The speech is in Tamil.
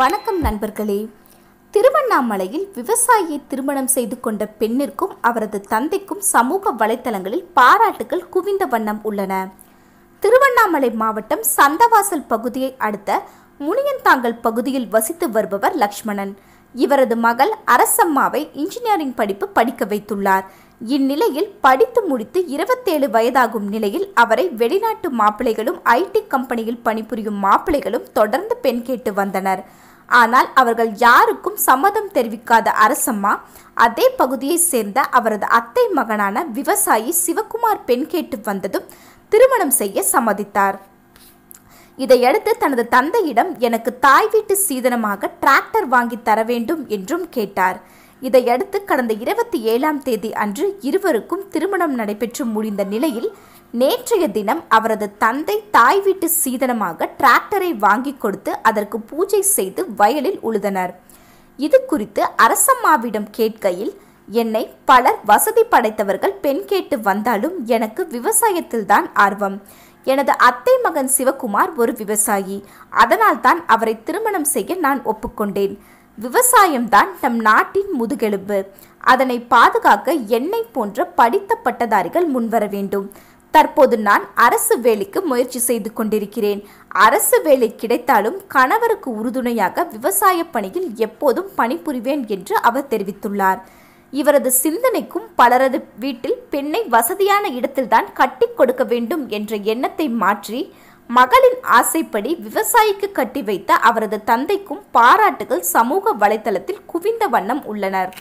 வணக்கம் நண்பர்களே திருவண்ணாமலையில் விவசாயியை திருமணம் செய்து கொண்ட பெண்ணிற்கும் அவரது தந்தைக்கும் சமூக வலைத்தளங்களில் பாராட்டுகள் குவிந்த வண்ணம் உள்ளன திருவண்ணாமலை மாவட்டம் சந்தவாசல் பகுதியை அடுத்த முனியந்தாங்கல் பகுதியில் வசித்து வருபவர் லக்ஷ்மணன் இவரது மகள் அரசம்மாவை இன்ஜினியரிங் படிப்பு படிக்க வைத்துள்ளார் இந்நிலையில் படித்து முடித்து இருபத்தேழு வயதாகும் நிலையில் அவரை வெளிநாட்டு மாப்பிள்ளைகளும் ஐடி கம்பெனியில் பணிபுரியும் மாப்பிள்ளைகளும் தொடர்ந்து பெண் கேட்டு வந்தனர் ஆனால் அவர்கள் யாருக்கும் சம்மதம் தெரிவிக்காத அரசம்மா அதே பகுதியைச் சேர்ந்த அவரது அத்தை மகனான விவசாயி சிவகுமார் பெண் கேட்டு வந்ததும் திருமணம் செய்ய சம்மதித்தார் இதையடுத்து தனது தந்தையிடம் எனக்கு தாய் வீட்டு சீதனமாக டிராக்டர் வாங்கி தர வேண்டும் என்றும் கேட்டார் இதையடுத்து கடந்த இருபத்தி ஏழாம் தேதி அன்று இருவருக்கும் திருமணம் நடைபெற்று முடிந்த நிலையில் நேற்றைய தினம் அவரது தந்தை தாய் வீட்டு சீதனமாக டிராக்டரை வாங்கி கொடுத்து அதற்கு பூஜை செய்து வயலில் உழுதனர் இது குறித்து அரசம்மாவிடம் கேட்கையில் என்னை பலர் வசதி படைத்தவர்கள் பெண் கேட்டு வந்தாலும் எனக்கு விவசாயத்தில்தான் ஆர்வம் எனது அத்தை மகன் சிவகுமார் ஒரு விவசாயி அதனால்தான் அவரை திருமணம் செய்ய நான் ஒப்புக்கொண்டேன் விவசாயம்தான் நம் நாட்டின் முதுகெலும்பு அதனை பாதுகாக்க என்னை போன்ற படித்த பட்டதாரிகள் முன்வர வேண்டும் தற்போது நான் அரசு வேலைக்கு முயற்சி செய்து கொண்டிருக்கிறேன் அரசு வேலை கிடைத்தாலும் கணவருக்கு உறுதுணையாக விவசாய பணியில் எப்போதும் பணிபுரிவேன் என்று அவர் தெரிவித்துள்ளார் இவரது சிந்தனைக்கும் பலரது வீட்டில் பெண்ணை வசதியான இடத்தில்தான் கட்டி கொடுக்க வேண்டும் என்ற எண்ணத்தை மாற்றி மகளின் ஆசைப்படி விவசாயிக்கு கட்டி வைத்த அவரது தந்தைக்கும் பாராட்டுகள் சமூக வலைதளத்தில் குவிந்த வண்ணம் உள்ளனர்